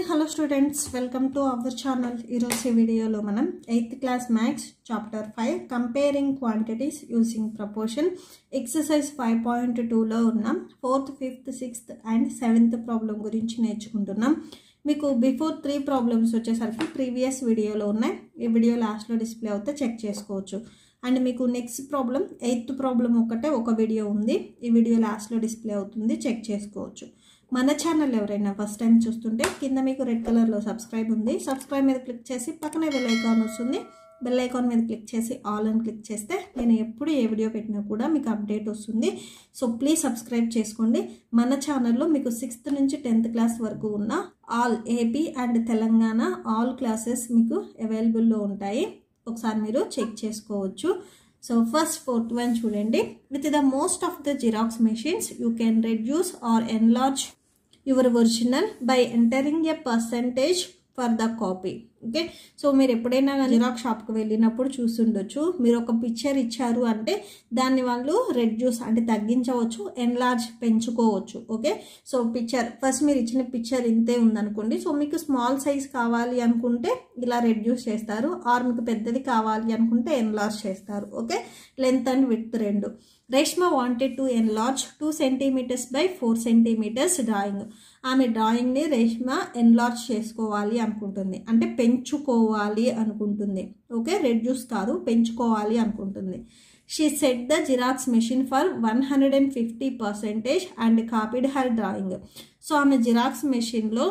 Hi hello students welcome to our channel ఈరోజు వీడియోలో మనం eighth class maths chapter five comparing quantities using proportion exercise five point టూలో ఉన్న fourth fifth sixth and seventh problem గురించి నేర్చుకుంటున్నాం మీకు before three problems వచ్చేసరికి previous వీడియోలో ఉన్నాయి ఈ వీడియో లాస్ట్లో డిస్ప్లే అవుతే చెక్ చేసుకోవచ్చు అండ్ మీకు నెక్స్ట్ ప్రాబ్లం ఎయిత్ ప్రాబ్లం ఒకటే ఒక వీడియో ఉంది ఈ వీడియో లాస్ట్లో డిస్ప్లే అవుతుంది చెక్ చేసుకోవచ్చు మన ఛానల్ ఎవరైనా ఫస్ట్ టైం చూస్తుంటే కింద మీకు రెడ్ కలర్లో సబ్స్క్రైబ్ ఉంది సబ్స్క్రైబ్ మీద క్లిక్ చేసి పక్కనే బెల్ ఐకాన్ వస్తుంది బెల్ ఐకాన్ మీద క్లిక్ చేసి ఆల్ అని క్లిక్ చేస్తే నేను ఎప్పుడు ఏ వీడియో పెట్టినా కూడా మీకు అప్డేట్ వస్తుంది సో ప్లీజ్ సబ్స్క్రైబ్ చేసుకోండి మన ఛానల్లో మీకు సిక్స్త్ నుంచి టెన్త్ క్లాస్ వరకు ఉన్న all AP and Telangana all classes మీకు అవైలబుల్లో ఉంటాయి ఒకసారి మీరు చెక్ చేసుకోవచ్చు సో ఫస్ట్ ఫోర్త్ వన్ చూడండి with the most of the xerox machines you can reduce or enlarge your original by entering a percentage for the copy okay so మీరు ఎప్పుడైనా xerox షాప్కి వెళ్ళినప్పుడు చూసుండొచ్చు మీరు ఒక పిక్చర్ ఇచ్చారు అంటే దాన్ని వాళ్ళు రెడ్యూస్ అంటే తగ్గించవచ్చు ఎన్లార్జ్ పెంచుకోవచ్చు ఓకే సో పిక్చర్ ఫస్ట్ మీరు ఇచ్చిన పిక్చర్ ఇంతే ఉందనుకోండి సో మీకు స్మాల్ సైజ్ కావాలి అనుకుంటే ఇలా రెడ్యూస్ చేస్తారు ఆర్ మీకు పెద్దది కావాలి అనుకుంటే ఎన్లార్జ్ చేస్తారు ఓకే లెంత్ అండ్ విత్ రెండు Reshma wanted to enlarge two centimetres by four centimetres drawing ఆమె డ్రాయింగ్ని రేష్మ ఎన్లార్జ్ చేసుకోవాలి అనుకుంటుంది అంటే పెంచుకోవాలి అనుకుంటుంది ఓకే రెడ్యూస్ కాదు పెంచుకోవాలి అనుకుంటుంది she set the xerox machine for one hundred and fifty percentage and copied her drawing so ఆమె జిరాక్స్ మెషిన్లో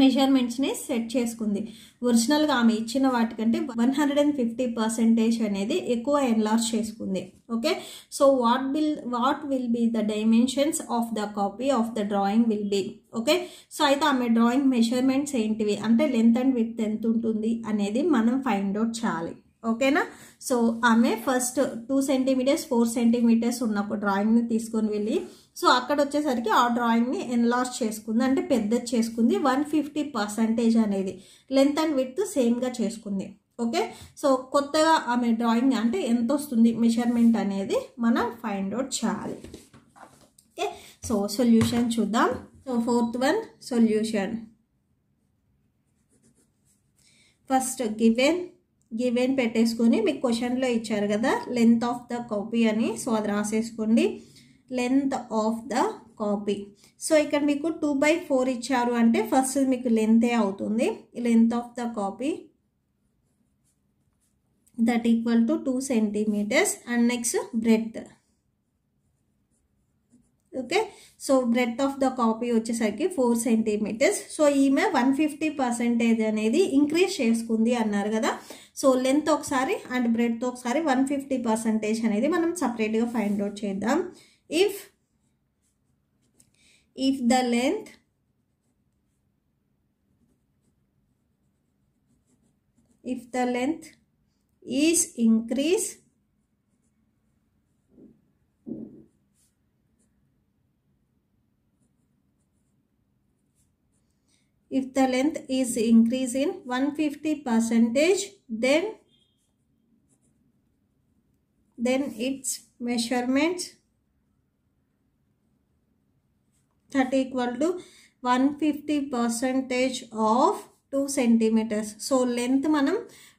మెజర్మెంట్స్ని సెట్ చేసుకుంది ఒరిజినల్గా ఆమె ఇచ్చిన వాటికంటే one hundred and fifty percentage అనేది ఎక్కువ ఎన్లార్జ్ చేసుకుంది okay so what will what will be the dimensions of the copy of the drawing will be okay so అయితే ఆమె డ్రాయింగ్ మెజర్మెంట్స్ ఏంటివి అంటే లెంత్ అండ్ విత్ ఎంత ఉంటుంది అనేది మనం ఫైండ్ అవుట్ చేయాలి ఓకేనా సో ఆమె first two centimetres four centimetres ఉన్న ఒక డ్రాయింగ్ని తీసుకొని వెళ్ళి సో అక్కడ వచ్చేసరికి ఆ డ్రాయింగ్ని ఎన్లాస్ చేసుకుంది అంటే పెద్దది చేసుకుంది వన్ ఫిఫ్టీ పర్సంటేజ్ అనేది లెంత్ అండ్ విత్ సేమ్గా చేసుకుంది ఓకే సో కొత్తగా ఆమె డ్రాయింగ్ అంటే ఎంత వస్తుంది మెషర్మెంట్ అనేది మనం ఫైండ్ అవుట్ చేయాలి ఓకే సో సొల్యూషన్ చూద్దాం so fourth one solution first given given పెట్టేసుకొని మీకు క్వశ్చన్లో ఇచ్చారు కదా లెంత్ ఆఫ్ ద కాపీ అని సో అది రాసేసుకోండి length of the copy so ఇక్కడ మీకు టూ బై ఫోర్ ఇచ్చారు అంటే ఫస్ట్ మీకు లెంతే అవుతుంది length of the copy that equal to two centimetres and next breadth okay so breadth of the copy వచ్చేసరికి ఫోర్ సెంటీమీటర్స్ సో ఈమె వన్ ఫిఫ్టీ పర్సెంటేజ్ అనేది ఇంక్రీజ్ చేసుకుంది అన్నారు కదా సో లెంత్ ఒకసారి అండ్ బ్రెడ్త్ ఒకసారి వన్ ఫిఫ్టీ పర్సెంటేజ్ అనేది మనం సపరేట్గా ఫైండ్ అవుట్ చేద్దాం if if the length if the length is increased If the length is increased in 150 percentage, then then its measurement 30 equal to 150 percentage of 2 centimeters. So length manam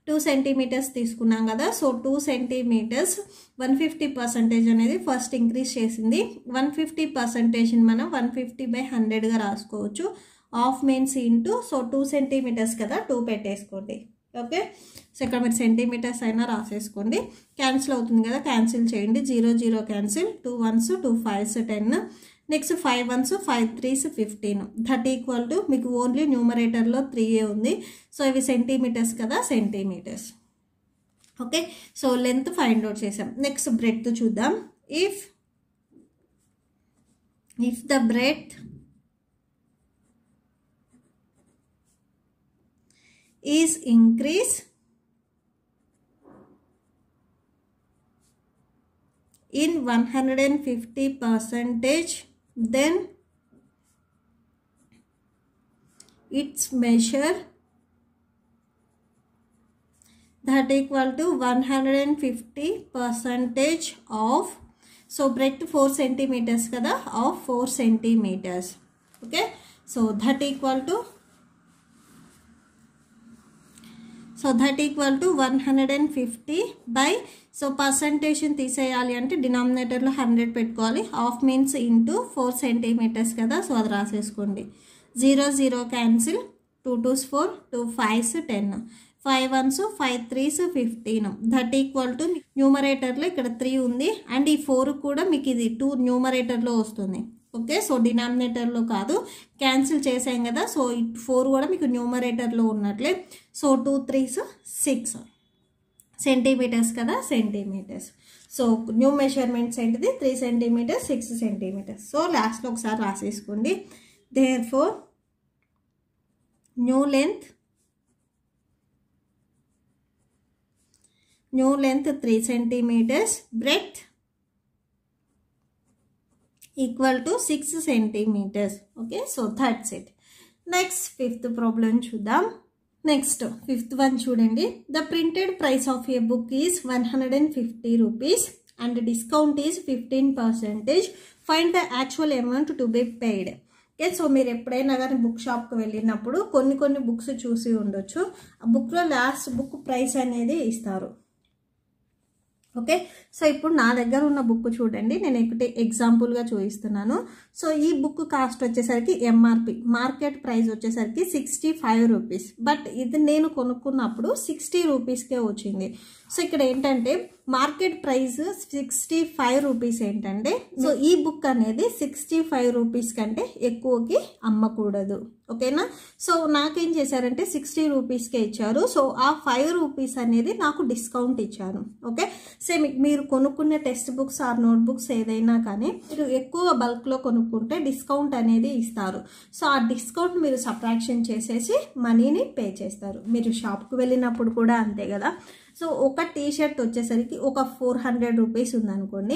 2 centimetres తీసుకున్నాం కదా so 2 centimetres 150 fifty percentage అనేది first increase చేసింది one fifty పర్సంటేజ్ని మనం one fifty by హండ్రెడ్గా రాసుకోవచ్చు half means into so two centimetres కదా two పెట్టేసుకోండి ఓకే సో ఇక్కడ మీరు సెంటీమీటర్స్ అయినా రాసేసుకోండి క్యాన్సిల్ అవుతుంది కదా క్యాన్సిల్ చేయండి zero zero cancel two ones two fives ten next five ones five threes fifteen thirty equal to మీకు ఓన్లీ న్యూమరేటర్లో త్రీయే ఉంది సో ఇవి సెంటీమీటర్స్ కదా centimetres okay so length find out చేసాం నెక్స్ట్ బ్రెడ్త్ చూద్దాం if if the breadth is increase in 150 percentage then its measure that equal to 150 percentage of so breadth 4 centimeters kada of 4 centimeters okay so that equal to so that equal to one hundred and fifty by so పర్సంటేషన్ తీసేయాలి అంటే డినామినేటర్లో hundred పెట్టుకోవాలి half means into four centimetres కదా so అది రాసేసుకోండి zero zero cancel two twos four two fives ten five ones five threes fifteen that equal to న్యూమరేటర్లో ఇక్కడ త్రీ ఉంది అండ్ ఈ ఫోర్ కూడా మీకు ఇది టూ న్యూమరేటర్లో వస్తుంది ఓకే సో డినామినేటర్లో కాదు క్యాన్సిల్ చేసాం కదా సో ఫోర్ కూడా మీకు న్యూమరేటర్లో ఉన్నట్లే so two threes six centimetres కదా సెంటీమీటర్స్ సో న్యూ మెషర్మెంట్స్ ఏంటిది three centimetres six centimetres so లాస్ట్లో ఒకసారి రాసేసుకోండి therefore new length new length three centimetres breadth equal to six centimetres okay so that's it next fifth problem చూద్దాం next fifth one చూడండి the printed price of a book is one hundred and fifty rupees and discount is fifteen percentage find the actual amount to be paid okay so మీరు ఎప్పుడైనా కానీ book షాప్కి వెళ్ళినప్పుడు కొన్ని కొన్ని books చూసి ఉండొచ్చు ఆ బుక్లో లాస్ట్ బుక్ ప్రైస్ అనేది ఇస్తారు ఓకే సో ఇప్పుడు నా దగ్గర ఉన్న బుక్ చూడండి నేను ఒకటి ఎగ్జాంపుల్గా చూపిస్తున్నాను సో ఈ బుక్ కాస్ట్ వచ్చేసరికి ఎంఆర్పి మార్కెట్ ప్రైస్ వచ్చేసరికి సిక్స్టీ ఫైవ్ రూపీస్ బట్ ఇది నేను కొనుక్కున్నప్పుడు సిక్స్టీ రూపీస్కే వచ్చింది సో ఇక్కడ ఏంటంటే market price sixty five rupees ఏంటంటే సో ఈ బుక్ అనేది సిక్స్టీ ఫైవ్ రూపీస్ కంటే ఎక్కువకి అమ్మకూడదు ఓకేనా సో నాకేం చేశారంటే సిక్స్టీ రూపీస్కే ఇచ్చారు సో ఆ ఫైవ్ రూపీస్ అనేది నాకు డిస్కౌంట్ ఇచ్చారు ఓకే సేమ్ మీరు కొనుక్కునే text books or note books ఏదైనా కానీ మీరు ఎక్కువ బల్క్లో కొనుక్కుంటే డిస్కౌంట్ అనేది ఇస్తారు సో ఆ డిస్కౌంట్ మీరు సబ్ట్రాక్షన్ చేసేసి మనీని పే చేస్తారు మీరు షాప్కి వెళ్ళినప్పుడు కూడా అంతే కదా సో ఒక టీషర్ట్ వచ్చేసరికి ఒక ఫోర్ హండ్రెడ్ రూపీస్ ఉందనుకోండి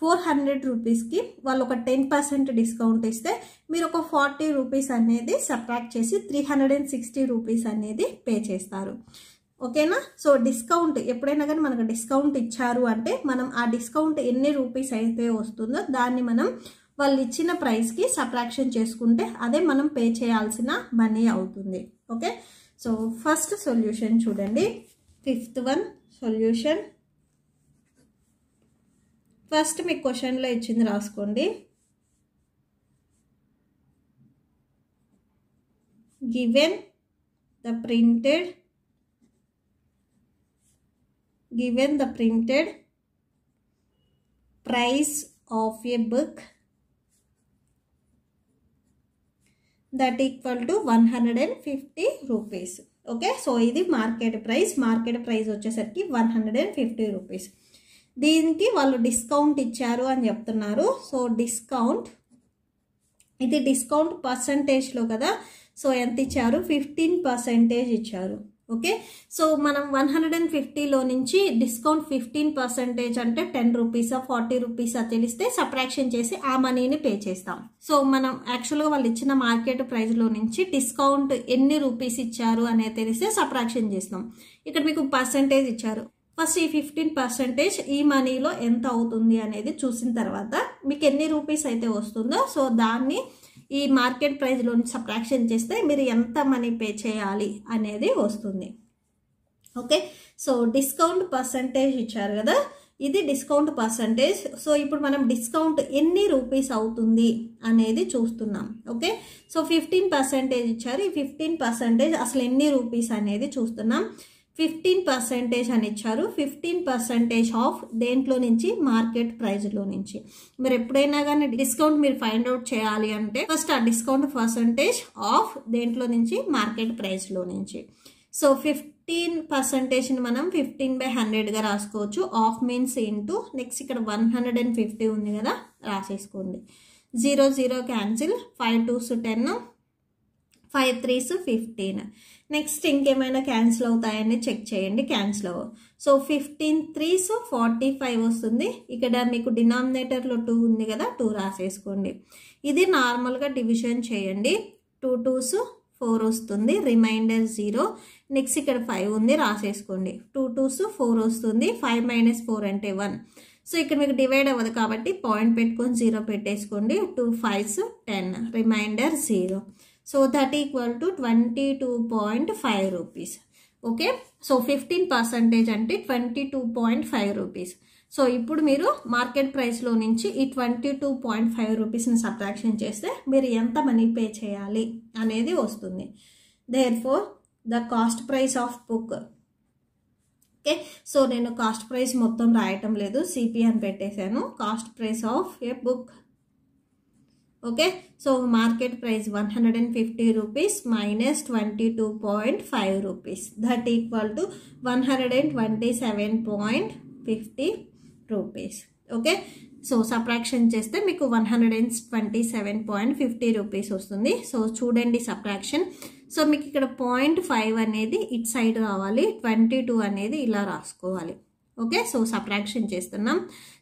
ఫోర్ హండ్రెడ్ రూపీస్కి వాళ్ళు ఒక టెన్ పర్సెంట్ డిస్కౌంట్ ఇస్తే మీరు ఒక ఫార్టీ రూపీస్ అనేది సబ్ట్రాక్ట్ చేసి three hundred and sixty rupees అనేది పే చేస్తారు ఓకేనా సో డిస్కౌంట్ ఎప్పుడైనా కానీ మనకు డిస్కౌంట్ ఇచ్చారు అంటే మనం ఆ డిస్కౌంట్ ఎన్ని రూపీస్ అయితే వస్తుందో దాన్ని మనం వాళ్ళు ఇచ్చిన ప్రైస్కి సబ్ట్రాక్షన్ చేసుకుంటే అదే మనం పే చేయాల్సిన మనీ అవుతుంది ఓకే సో ఫస్ట్ సొల్యూషన్ చూడండి ఫిఫ్త్ వన్ సొల్యూషన్ ఫస్ట్ మీ క్వశ్చన్లో ఇచ్చింది రాసుకోండి given the printed given the printed price of a book that equal to one hundred and fifty rupees okay so ఇది మార్కెట్ ప్రైస్ మార్కెట్ ప్రైస్ వచ్చేసరికి one hundred and fifty rupees దీనికి వాళ్ళు discount ఇచ్చారు అని చెప్తున్నారు సో డిస్కౌంట్ ఇది discount పర్సంటేజ్లో కదా సో ఎంత ఇచ్చారు ఫిఫ్టీన్ పర్సంటేజ్ ఇచ్చారు ఓకే సో మనం వన్ హండ్రెడ్ అండ్ ఫిఫ్టీలో నుంచి డిస్కౌంట్ ఫిఫ్టీన్ పర్సెంటేజ్ అంటే టెన్ రూపీసా ఫార్టీ రూపీసా తెలిస్తే సప్రాక్షన్ చేసి ఆ మనీని పే చేస్తాం సో మనం యాక్చువల్గా వాళ్ళు ఇచ్చిన మార్కెట్ ప్రైస్లో నుంచి డిస్కౌంట్ ఎన్ని రూపీస్ ఇచ్చారు అనేది తెలిస్తే సప్రాక్షన్ చేస్తాం ఇక్కడ మీకు పర్సంటేజ్ ఇచ్చారు ఫస్ట్ ఈ ఫిఫ్టీన్ పర్సెంటేజ్ ఈ మనీలో ఎంత అవుతుంది అనేది చూసిన తర్వాత మీకు ఎన్ని రూపీస్ అయితే వస్తుందో సో దాన్ని ఈ మార్కెట్ ప్రైస్లో సబ్ట్రాక్షన్ చేస్తే మీరు ఎంత మనీ పే చేయాలి అనేది వస్తుంది ఓకే సో డిస్కౌంట్ పర్సంటేజ్ ఇచ్చారు కదా ఇది డిస్కౌంట్ పర్సంటేజ్ సో ఇప్పుడు మనం డిస్కౌంట్ ఎన్ని రూపీస్ అవుతుంది అనేది చూస్తున్నాం ఓకే సో ఫిఫ్టీన్ పర్సంటేజ్ ఇచ్చారు ఈ ఫిఫ్టీన్ పర్సంటేజ్ అసలు ఎన్ని రూపీస్ అనేది చూస్తున్నాం ఫిఫ్టీన్ పర్సెంటేజ్ అని ఇచ్చారు ఫిఫ్టీన్ పర్సెంటేజ్ ఆఫ్ దేంట్లో నుంచి మార్కెట్ ప్రైజ్లో నుంచి మీరు ఎప్పుడైనా కానీ డిస్కౌంట్ మీరు ఫైండ్ అవుట్ చేయాలి అంటే ఫస్ట్ ఆ డిస్కౌంట్ పర్సెంటేజ్ ఆఫ్ దేంట్లో నుంచి మార్కెట్ ప్రైస్లో నుంచి సో ఫిఫ్టీన్ పర్సంటేజ్ని మనం ఫిఫ్టీన్ బై హండ్రెడ్గా రాసుకోవచ్చు ఆఫ్ మీన్స్ ఇంటూ నెక్స్ట్ ఇక్కడ వన్ హండ్రెడ్ అండ్ ఫిఫ్టీ ఉంది కదా రాసేసుకోండి zero zero cancel five twos ten five threes fifteen next ఇంకేమైనా క్యాన్సిల్ అవుతాయని చెక్ చేయండి క్యాన్సిల్ అవ్వ so fifteen three so forty five వస్తుంది ఇక్కడ మీకు డినామినేటర్లో టూ ఉంది కదా టూ రాసేసుకోండి ఇది నార్మల్గా డివిజన్ చేయండి టూ టూస్ ఫోర్ వస్తుంది రిమైండర్ జీరో నెక్స్ట్ ఇక్కడ ఫైవ్ ఉంది రాసేసుకోండి టూ టూస్ ఫోర్ వస్తుంది ఫైవ్ మైనస్ ఫోర్ అంటే వన్ సో ఇక్కడ మీకు డివైడ్ అవ్వదు కాబట్టి పాయింట్ పెట్టుకొని జీరో పెట్టేసుకోండి two fives ten remainder zero so equal to twenty two point five rupees okay so fifteen percentage అంటే twenty two point five rupees so ఇప్పుడు మీరు మార్కెట్ ప్రైస్లో నుంచి ఈ ట్వంటీ టూ పాయింట్ ఫైవ్ రూపీస్ని సబ్ట్రాక్షన్ చేస్తే మీరు ఎంత మనీ పే చేయాలి అనేది వస్తుంది therefore the cost price of book okay so నేను కాస్ట్ ప్రైస్ మొత్తం రాయటం లేదు సిపి అని పెట్టేశాను cost price of a book okay so market price one hundred and fifty rupees minus twenty two point five rupees that equal to one hundred and twenty seven point fifty rupees okay so subtraction చేస్తే మీకు one hundred and twenty seven point fifty rupees వస్తుంది so చూడండి subtraction so మీకు ఇక్కడ point five అనేది it side రావాలి twenty two అనేది ఇలా రాసుకోవాలి ఓకే సో సప్రాక్షన్ చేస్తున్నాం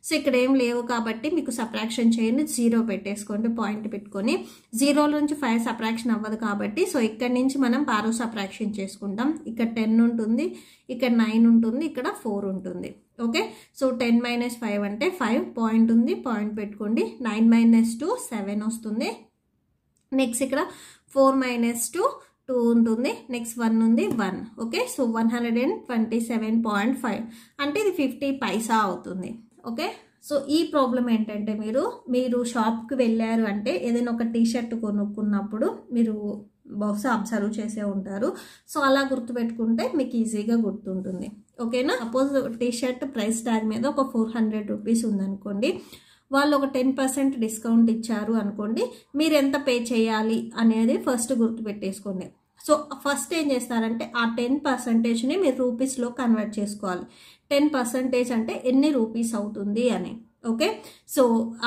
సో ఇక్కడ ఏం లేవు కాబట్టి మీకు సప్రాక్షన్ చేయండి జీరో పెట్టేసుకోండి పాయింట్ పెట్టుకొని జీరో నుంచి ఫైవ్ సప్రాక్షన్ అవ్వదు కాబట్టి సో ఇక్కడ నుంచి మనం పారో సప్రాక్షన్ చేసుకుంటాం ఇక్కడ టెన్ ఉంటుంది ఇక్కడ నైన్ ఉంటుంది ఇక్కడ ఫోర్ ఉంటుంది okay so ten minus five అంటే ఫైవ్ పాయింట్ ఉంది పాయింట్ పెట్టుకోండి నైన్ మైనస్ టూ సెవెన్ వస్తుంది నెక్స్ట్ ఇక్కడ ఫోర్ మైనస్ టూ టూ ఉంటుంది నెక్స్ట్ వన్ ఉంది one okay so one hundred and twenty seven point five అంటే ఇది ఫిఫ్టీ పైసా అవుతుంది ఓకే సో ఈ ప్రాబ్లం ఏంటంటే మీరు మీరు షాప్కి వెళ్ళారు అంటే ఏదైనా ఒక టీషర్ట్ కొనుక్కున్నప్పుడు మీరు బహుశా అబ్జర్వ్ చేసే ఉంటారు సో అలా గుర్తుపెట్టుకుంటే మీకు ఈజీగా గుర్తుంటుంది ఓకేనా సపోజ్ టీషర్ట్ ప్రైస్ ట్యాగ్ మీద ఒక ఫోర్ హండ్రెడ్ రూపీస్ ఉందనుకోండి వాళ్ళు ఒక టెన్ పర్సెంట్ డిస్కౌంట్ ఇచ్చారు అనుకోండి మీరు ఎంత పే చేయాలి అనేది ఫస్ట్ గుర్తు పెట్టేసుకోండి సో ఫస్ట్ ఏం చేస్తారంటే ఆ టెన్ పర్సంటేజ్ని మీరు రూపీస్లో కన్వర్ట్ చేసుకోవాలి టెన్ పర్సంటేజ్ అంటే ఎన్ని రూపీస్ అవుతుంది అని ఓకే సో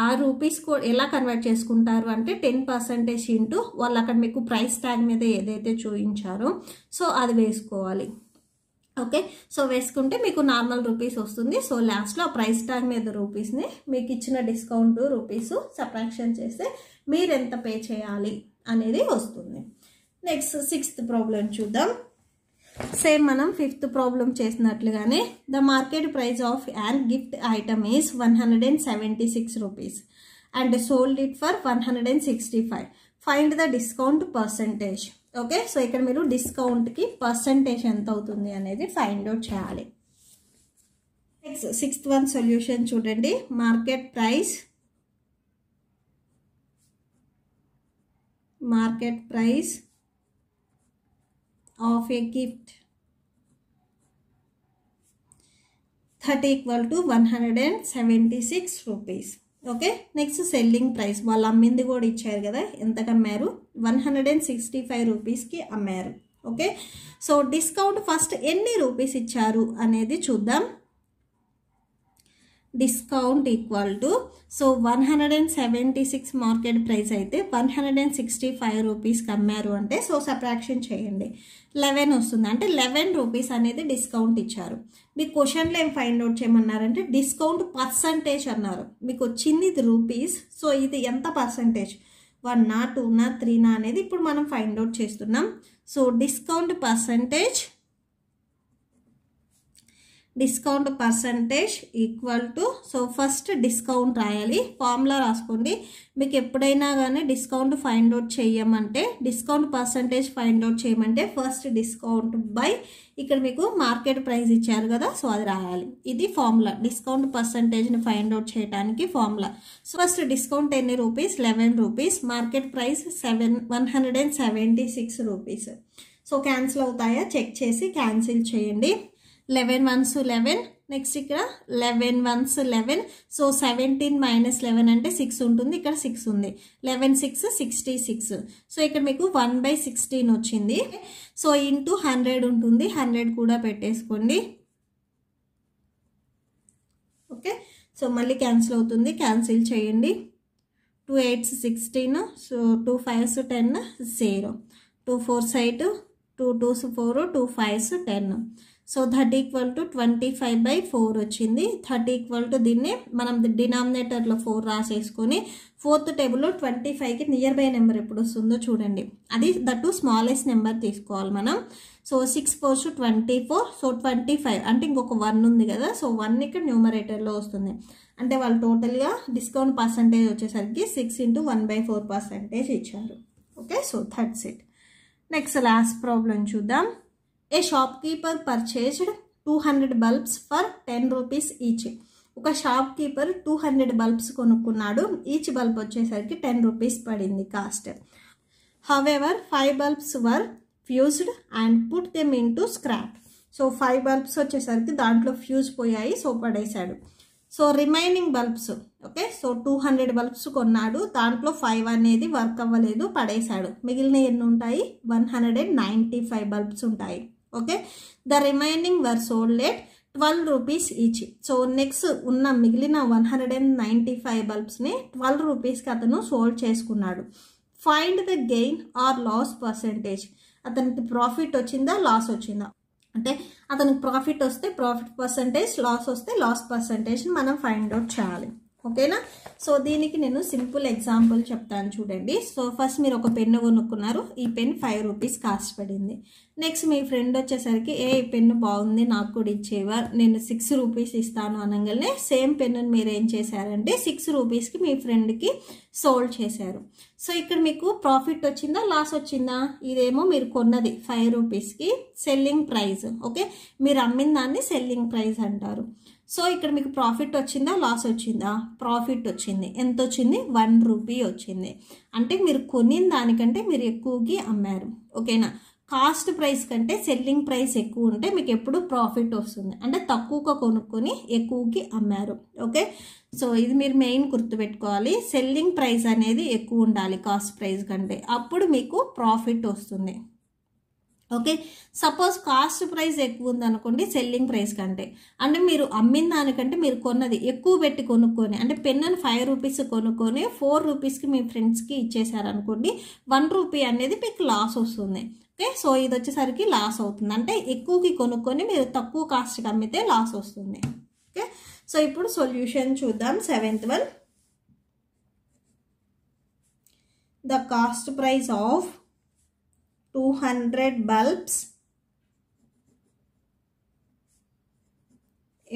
ఆ రూపీస్ ఎలా కన్వర్ట్ చేసుకుంటారు అంటే టెన్ పర్సంటేజ్ ఇంటూ వాళ్ళు అక్కడ మీకు ప్రైస్ ట్యాగ్ మీద ఏదైతే చూపించారో సో అది వేసుకోవాలి ఓకే సో వేసుకుంటే మీకు నార్మల్ రూపీస్ వస్తుంది సో లాస్ట్లో ఆ ప్రైస్ ట్యాగ్ మీద రూపీస్ని మీకు ఇచ్చిన డిస్కౌంట్ రూపీస్ సబ్ట్రాక్షన్ చేస్తే మీరు ఎంత పే చేయాలి అనేది వస్తుంది నెక్స్ట్ సిక్స్త్ ప్రాబ్లం చూద్దాం సేమ్ మనం ఫిఫ్త్ ప్రాబ్లం చేసినట్లుగానే the market price of an gift item is one hundred and seventy six rupees and sold it for one hundred and sixty five find the discount percentage okay so ఇక్కడ మీరు డిస్కౌంట్కి percentage ఎంత అవుతుంది అనేది find out చేయాలి next sixth one solution చూడండి market price market price of a gift thirty equal to one hundred and seventy six rupees okay next selling price వాళ్ళు అమ్మింది కూడా ఇచ్చారు కదా ఎంతకు అమ్మారు one hundred and sixty five రూపీస్కి అమ్మారు ఓకే సో డిస్కౌంట్ ఫస్ట్ ఎన్ని రూపీస్ ఇచ్చారు అనేది చూద్దాం discount equal to so one hundred and seventy six market price అయితే one hundred and sixty five రూపీస్కి అమ్మారు అంటే సో సప్రాక్షన్ చేయండి లెవెన్ వస్తుంది అంటే లెవెన్ రూపీస్ అనేది డిస్కౌంట్ ఇచ్చారు మీ క్వశ్చన్లో ఏం ఫైండ్ అవుట్ చేయమన్నారంటే డిస్కౌంట్ పర్సంటేజ్ అన్నారు మీకు వచ్చింది ఇది రూపీస్ సో ఇది ఎంత పర్సంటేజ్ వన్ నా టూ నా త్రీ నా అనేది ఇప్పుడు మనం ఫైండ్ అవుట్ చేస్తున్నాం so discount percentage discount percentage equal to so first discount రాయాలి ఫార్ములా రాసుకోండి మీకు ఎప్పుడైనా కానీ డిస్కౌంట్ ఫైండ్ అవుట్ చేయమంటే డిస్కౌంట్ పర్సంటేజ్ ఫైండ్ అవుట్ చేయమంటే ఫస్ట్ డిస్కౌంట్ బై ఇక్కడ మీకు మార్కెట్ ప్రైస్ ఇచ్చారు కదా సో అది రాయాలి ఇది ఫార్ములా డిస్కౌంట్ పర్సంటేజ్ని ఫైండ్ అవుట్ చేయడానికి ఫార్ములా సో ఫస్ట్ డిస్కౌంట్ ఎన్ని rupees eleven rupees market price seven one hundred and seventy six rupees so cancel అవుతాయా చెక్ చేసి క్యాన్సిల్ చేయండి లెవెన్ వన్స్ లెవెన్ నెక్స్ట్ ఇక్కడ eleven ones eleven so seventeen minus eleven అంటే six ఉంటుంది ఇక్కడ six ఉంది eleven six sixty six so ఇక్కడ మీకు వన్ బై సిక్స్టీన్ వచ్చింది సో ఇంటూ హండ్రెడ్ ఉంటుంది హండ్రెడ్ కూడా పెట్టేసుకోండి ఓకే సో మళ్ళీ క్యాన్సిల్ అవుతుంది క్యాన్సిల్ చేయండి two eights sixteen so two fives ten zero two fours eight two twos four two fives ten so thirty equal to twenty five by four వచ్చింది thirty equal to దీన్ని మనం డినామినేటర్లో four రాసేసుకొని fourth టేబుల్లో twenty ఫైవ్కి nearby number ఎప్పుడు వస్తుందో చూడండి అది ద టూ స్మాలెస్ట్ నెంబర్ తీసుకోవాలి మనం so six fours twenty four so twenty five అంటే ఇంకొక వన్ ఉంది కదా సో వన్ ఇక్కడ న్యూమరేటర్లో వస్తుంది అంటే వాళ్ళు టోటల్గా డిస్కౌంట్ పర్సంటేజ్ వచ్చేసరికి six into one by four percentage ఇచ్చారు okay so third it next last problem చూద్దాం keeper shopkeeper two hundred bulbs for ten rupees each ఒక shopkeeper two hundred bulbs కొనుక్కున్నాడు ఈచ్ బల్బ్ వచ్చేసరికి ten rupees పడింది cost however five bulbs were fused and put them into scrap so five bulbs వచ్చేసరికి దాంట్లో fuse పోయాయి so పడేశాడు so remaining bulbs okay so two hundred bulbs కొన్నాడు దాంట్లో five అనేది వర్క్ అవ్వలేదు పడేశాడు మిగిలిన ఎన్ని ఉంటాయి one hundred and ninety five bulbs ఉంటాయి okay the remaining were sold at twelve rupees each so next ఉన్న మిగిలిన one hundred and ninety five బల్బ్స్ని ట్వెల్వ్ రూపీస్కి అతను సోల్డ్ చేసుకున్నాడు find the gain or loss percentage అతనికి ప్రాఫిట్ వచ్చిందా loss వచ్చిందా అంటే అతనికి ప్రాఫిట్ వస్తే ప్రాఫిట్ పర్సంటేజ్ లాస్ వస్తే లాస్ పర్సంటేజ్ని మనం ఫైండ్ అవుట్ చేయాలి ఓకేనా సో దీనికి నేను సింపుల్ ఎగ్జాంపుల్ చెప్తాను చూడండి సో ఫస్ట్ మీరు ఒక పెన్ను కొనుక్కున్నారు ఈ పెన్ ఫైవ్ రూపీస్ కాస్ట్ పడింది నెక్స్ట్ మీ ఫ్రెండ్ వచ్చేసరికి ఏ పెన్ను బాగుంది నాకు కూడా ఇచ్చేవా నేను సిక్స్ రూపీస్ ఇస్తాను అనగానే సేమ్ పెన్నును మీరు ఏం చేశారంటే సిక్స్ రూపీస్కి మీ ఫ్రెండ్కి సోల్డ్ చేశారు సో ఇక్కడ మీకు ప్రాఫిట్ వచ్చిందా లాస్ వచ్చిందా ఇదేమో మీరు కొన్నది ఫైవ్ రూపీస్కి సెల్లింగ్ ప్రైస్ ఓకే మీరు అమ్మిన దాన్ని సెల్లింగ్ ప్రైస్ అంటారు సో ఇక్కడ మీకు ప్రాఫిట్ వచ్చిందా లాస్ వచ్చిందా ప్రాఫిట్ వచ్చింది ఎంత వచ్చింది వన్ రూపీ వచ్చింది అంటే మీరు కొనిన దానికంటే మీరు ఎక్కువకి అమ్మారు ఓకేనా కాస్ట్ ప్రైస్ కంటే సెల్లింగ్ ప్రైస్ ఎక్కువ ఉంటే మీకు ఎప్పుడు ప్రాఫిట్ వస్తుంది అంటే తక్కువగా కొనుక్కొని ఎక్కువకి అమ్మారు ఓకే సో ఇది మీరు మెయిన్ గుర్తుపెట్టుకోవాలి సెల్లింగ్ ప్రైస్ అనేది ఎక్కువ ఉండాలి కాస్ట్ ప్రైస్ కంటే అప్పుడు మీకు ప్రాఫిట్ వస్తుంది ఓకే సపోజ్ కాస్ట్ ప్రైస్ ఎక్కువ ఉందనుకోండి సెల్లింగ్ ప్రైస్ కంటే అంటే మీరు అమ్మిన దానికంటే మీరు కొన్నది ఎక్కువ పెట్టి కొనుక్కొని అంటే పెన్ను ఫైవ్ రూపీస్ కొనుక్కొని ఫోర్ రూపీస్కి మీ ఫ్రెండ్స్కి ఇచ్చేసారనుకోండి వన్ రూపీ అనేది మీకు లాస్ వస్తుంది ఓకే సో ఇది వచ్చేసరికి లాస్ అవుతుంది అంటే ఎక్కువకి కొనుక్కొని మీరు తక్కువ కాస్ట్కి అమ్మితే లాస్ వస్తుంది ఓకే సో ఇప్పుడు సొల్యూషన్ చూద్దాం seventh one the cost price of 200 bulbs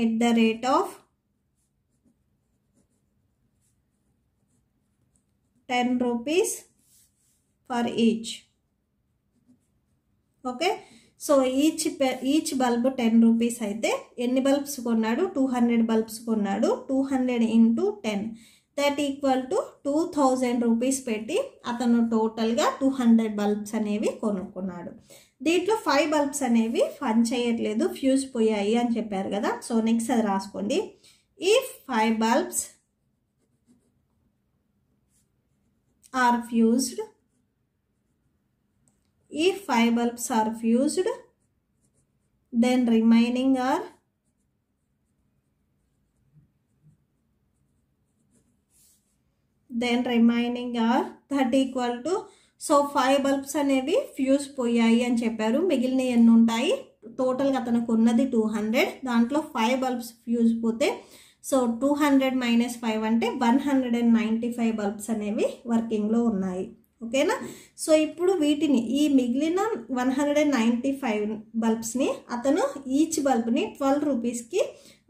at the rate of 10 rupees for each okay so each each bulb ten rupees అయితే ఎన్ని బల్బ్స్ కొన్నాడు టూ హండ్రెడ్ బల్బ్స్ కొన్నాడు two hundred into ten that equal to two thousand rupees పెట్టి అతను టోటల్గా two hundred bulbs అనేవి కొనుక్కున్నాడు దీంట్లో ఫైవ్ బల్బ్స్ అనేవి ఫన్ చేయట్లేదు ఫ్యూజ్ పోయాయి అని చెప్పారు కదా సో నెక్స్ట్ అది రాసుకోండి ఈ ఫైవ్ బల్బ్స్ ఆర్ ఫ్యూజ్డ్ ఈ five bulbs are fused then remaining are then remaining are thirty equal to so five bulbs అనేవి ఫ్యూజ్ పోయాయి అని చెప్పారు మిగిలిన ఎన్ని ఉంటాయి టోటల్గా అతనికి ఉన్నది టూ హండ్రెడ్ దాంట్లో ఫైవ్ బల్బ్స్ ఫ్యూజ్ పోతే so two hundred minus five అంటే one hundred and ninety five bulbs అనేవి వర్కింగ్లో ఉన్నాయి ఓకేనా సో ఇప్పుడు వీటిని ఈ మిగిలిన one hundred and ninety five బల్బ్స్ని అతను ఈచ్ బల్బ్ని ట్వెల్వ్ రూపీస్కి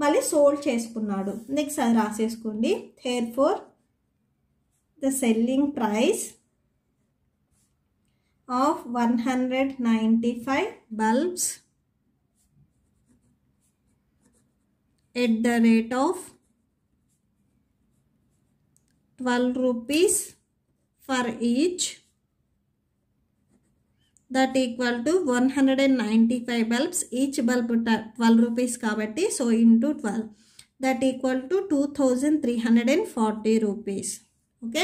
మళ్ళీ సోల్డ్ చేసుకున్నాడు నెక్స్ట్ అది రాసేసుకోండి here for the selling price of 195 bulbs at the rate of 12 rupees for each that equal to 195 bulbs each bulb 12 rupees kabatti so into 12 that equal to 2340 rupees okay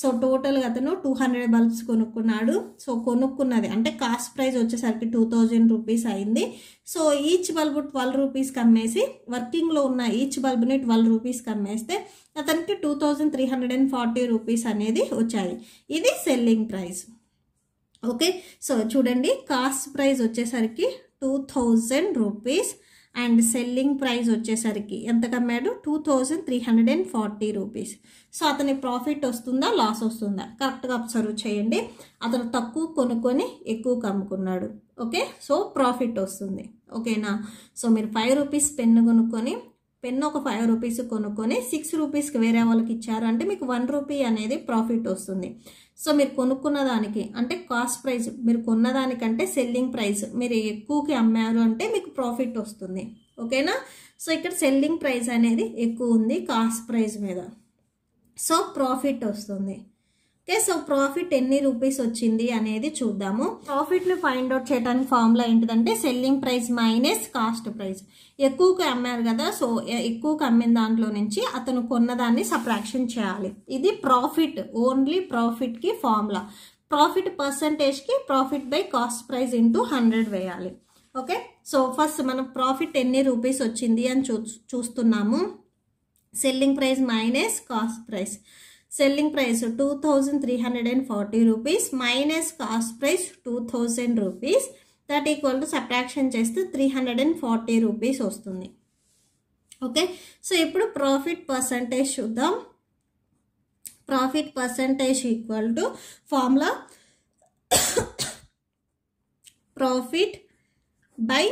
so టోటల్గా అతను two hundred bulbs కొనుక్కున్నాడు so కొనుక్కున్నది అంటే cost price వచ్చేసరికి two thousand rupees అయింది so each bulb twelve రూపీస్కి అమ్మేసి వర్కింగ్లో ఉన్న ఈచ్ బల్బ్ని ట్వెల్వ్ రూపీస్కి అమ్మేస్తే అతనికి two thousand three hundred and forty rupees అనేది వచ్చాయి ఇది సెల్లింగ్ ప్రైస్ ఓకే సో చూడండి కాస్ట్ ప్రైస్ వచ్చేసరికి two thousand rupees and selling price వచ్చేసరికి ఎంత కమ్మాడు two thousand three hundred and forty rupees so అతని ప్రాఫిట్ వస్తుందా లాస్ వస్తుందా కరెక్ట్గా అబ్జర్వ్ చేయండి అతను తక్కువ కొనుక్కొని ఎక్కువ కమ్ముకున్నాడు ఓకే సో ప్రాఫిట్ వస్తుంది ఓకేనా సో మీరు ఫైవ్ రూపీస్ పెన్ను కొనుక్కొని పెన్ ఒక ఫైవ్ రూపీస్ కొనుక్కొని సిక్స్ రూపీస్కి వేరే వాళ్ళకి ఇచ్చారు అంటే మీకు వన్ రూపీ అనేది ప్రాఫిట్ వస్తుంది సో మీరు కొనుక్కున్న దానికి అంటే కాస్ట్ ప్రైస్ మీరు కొన్నదానికంటే సెల్లింగ్ ప్రైస్ మీరు ఎక్కువకి అమ్మారు అంటే మీకు ప్రాఫిట్ వస్తుంది ఓకేనా సో ఇక్కడ సెల్లింగ్ ప్రైస్ అనేది ఎక్కువ ఉంది కాస్ట్ ప్రైస్ మీద సో ప్రాఫిట్ వస్తుంది సో ప్రాఫిట్ ఎన్ని రూపీస్ వచ్చింది అనేది చూద్దాము ప్రాఫిట్ని ఫైండ్ అవుట్ చేయడానికి ఫార్ములా ఏంటిదంటే selling price minus cost price ఎక్కువకి అమ్మారు కదా సో ఎక్కువకి అమ్మిన దాంట్లో నుంచి అతను కొన్నదాన్ని సప్రాక్షన్ చేయాలి ఇది ప్రాఫిట్ ఓన్లీ ప్రాఫిట్కి ఫార్ములా ప్రాఫిట్ కి profit by cost price into hundred వేయాలి ఓకే సో ఫస్ట్ మనం ప్రాఫిట్ ఎన్ని రూపీస్ వచ్చింది అని చూ చూస్తున్నాము selling price minus cost price selling price two thousand three hundred and forty rupees minus cost price two thousand rupees that equal to subtraction చేస్తే three hundred and forty rupees వస్తుంది okay so ఇప్పుడు profit percentage చూద్దాం profit percentage equal to formula profit by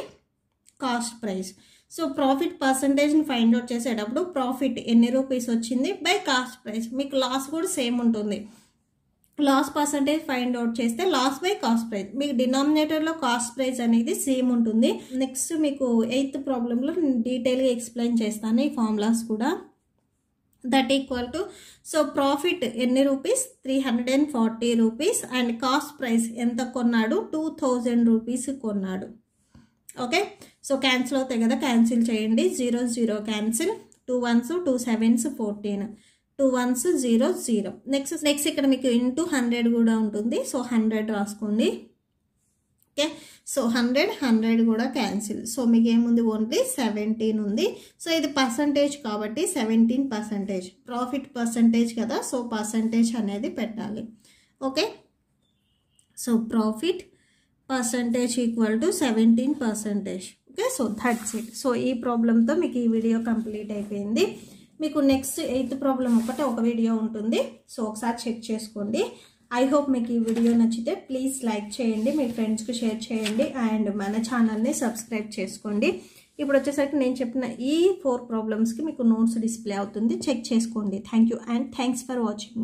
cost price so profit పర్సంటేజ్ని find out చేసేటప్పుడు profit ఎన్ని rupees వచ్చింది by cost price మీకు loss కూడా సేమ్ ఉంటుంది లాస్ పర్సంటేజ్ ఫైండ్ అవుట్ చేస్తే లాస్ బై కాస్ట్ ప్రైస్ మీకు డినామినేటర్లో కాస్ట్ ప్రైస్ అనేది సేమ్ ఉంటుంది నెక్స్ట్ మీకు ఎయిత్ ప్రాబ్లంలో నేను డీటెయిల్గా ఎక్స్ప్లెయిన్ చేస్తాను ఈ ఫార్ములాస్ కూడా that equal to so profit ఎన్ని rupees three hundred and forty rupees and cost price ఎంత కొన్నాడు టూ థౌజండ్ రూపీస్ కొన్నాడు ఓకే సో క్యాన్సిల్ అవుతాయి కదా క్యాన్సిల్ చేయండి zero zero cancel two ones two sevens fourteen two ones zero zero next next ఇక్కడ మీకు into hundred కూడా ఉంటుంది సో హండ్రెడ్ రాసుకోండి ఓకే సో హండ్రెడ్ హండ్రెడ్ కూడా క్యాన్సిల్ సో మీకు ఏముంది ఓన్లీ సెవెంటీన్ ఉంది సో ఇది పర్సంటేజ్ కాబట్టి సెవెంటీన్ పర్సంటేజ్ ప్రాఫిట్ పర్సంటేజ్ కదా సో పర్సంటేజ్ అనేది పెట్టాలి okay so profit percentage equal to seventeen percentage okay so third it so ఈ ప్రాబ్లంతో మీకు ఈ వీడియో కంప్లీట్ అయిపోయింది మీకు నెక్స్ట్ ఎయిత్ ప్రాబ్లం ఒకటే ఒక వీడియో ఉంటుంది సో ఒకసారి చెక్ చేసుకోండి ఐ హోప్ మీకు ఈ వీడియో నచ్చితే ప్లీజ్ లైక్ చేయండి మీ ఫ్రెండ్స్కి షేర్ చేయండి అండ్ మన ఛానల్ని సబ్స్క్రైబ్ చేసుకోండి ఇప్పుడు వచ్చేసరికి నేను చెప్పిన ఈ ఫోర్ ప్రాబ్లమ్స్కి మీకు నోట్స్ డిస్ప్లే అవుతుంది చెక్ చేసుకోండి thank you and thanks for watching